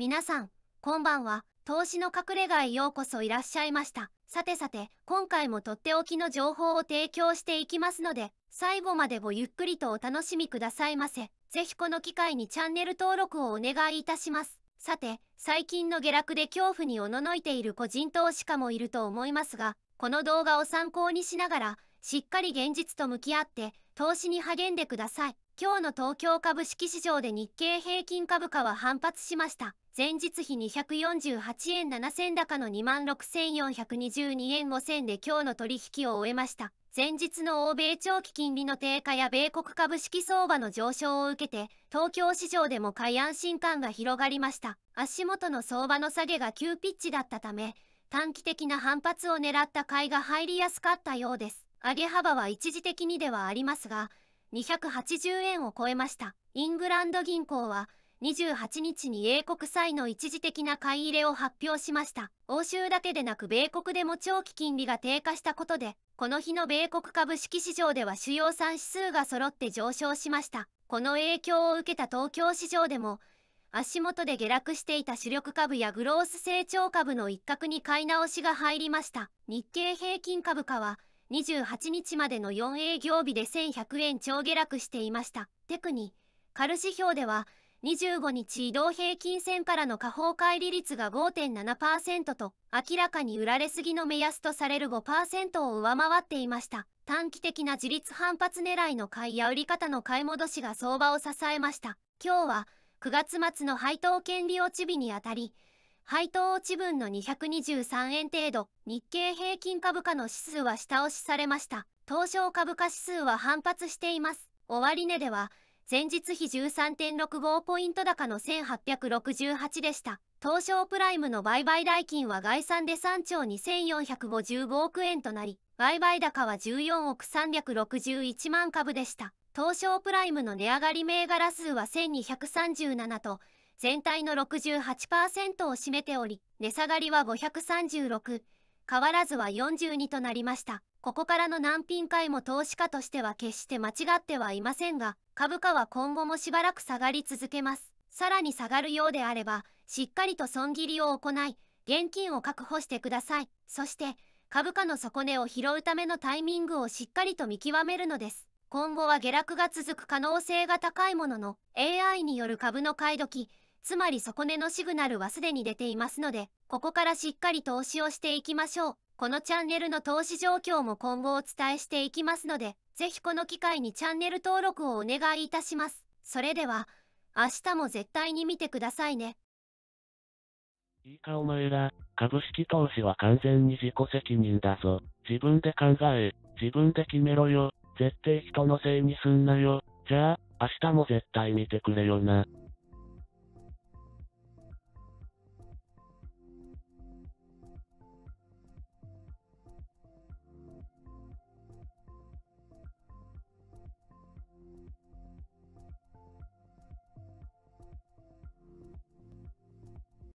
皆さんこんばんは投資の隠れ家へようこそいらっしゃいましたさてさて今回もとっておきの情報を提供していきますので最後までごゆっくりとお楽しみくださいませぜひこの機会にチャンネル登録をお願いいたしますさて最近の下落で恐怖におののいている個人投資家もいると思いますがこの動画を参考にしながらしっかり現実と向き合って投資に励んでください今日の東京株式市場で日経平均株価は反発しました前日比248円7銭高の26,422円5銭で今日の取引を終えました。前日の欧米長期金利の低下や米国株式相場の上昇を受けて、東京市場でも買い安心感が広がりました。足元の相場の下げが急ピッチだったため、短期的な反発を狙った買いが入りやすかったようです。上げ幅は一時的にではありますが、280円を超えました。イングランド銀行は、28日に英国債の一時的な買い入れを発表しました。欧州だけでなく米国でも長期金利が低下したことで、この日の米国株式市場では主要産指数が揃って上昇しました。この影響を受けた東京市場でも、足元で下落していた主力株やグロース成長株の一角に買い直しが入りました。日経平均株価は、28日までの4営業日で1100円超下落していました。テクニカル指標では、25日移動平均線からの下方乖離率が5.7%と明らかに売られすぎの目安とされる5%を上回っていました短期的な自立反発狙いの買いや売り方の買い戻しが相場を支えました今日は9月末の配当権利落ち日にあたり配当落ち分の223円程度日経平均株価の指数は下押しされました東証株価指数は反発しています終値では前日比13.65ポイント高の1868でした。東証プライムの売買代金は概算で3兆2455億円となり、売買高は14億361万株でした。東証プライムの値上がり銘柄数は1237と、全体の68%を占めており、値下がりは536、変わらずは42となりました。ここからの難品買いも投資家としては決して間違ってはいませんが、株価は今後もしばらく下がり続けます。さらに下がるようであれば、しっかりと損切りを行い、現金を確保してください。そして、株価の底値を拾うためのタイミングをしっかりと見極めるのです。今後は下落が続く可能性が高いものの、AI による株の買い時、つまり底値のシグナルはすでに出ていますので、ここからしっかり投資をしていきましょう。このチャンネルの投資状況も今後お伝えしていきますので、ぜひこの機会にチャンネル登録をお願いいたします。それでは、明日も絶対に見てくださいね。いいかお前ら、株式投資は完全に自己責任だぞ。自分で考え、自分で決めろよ。絶対人のせいにすんなよ。じゃあ、明日も絶対見てくれよな。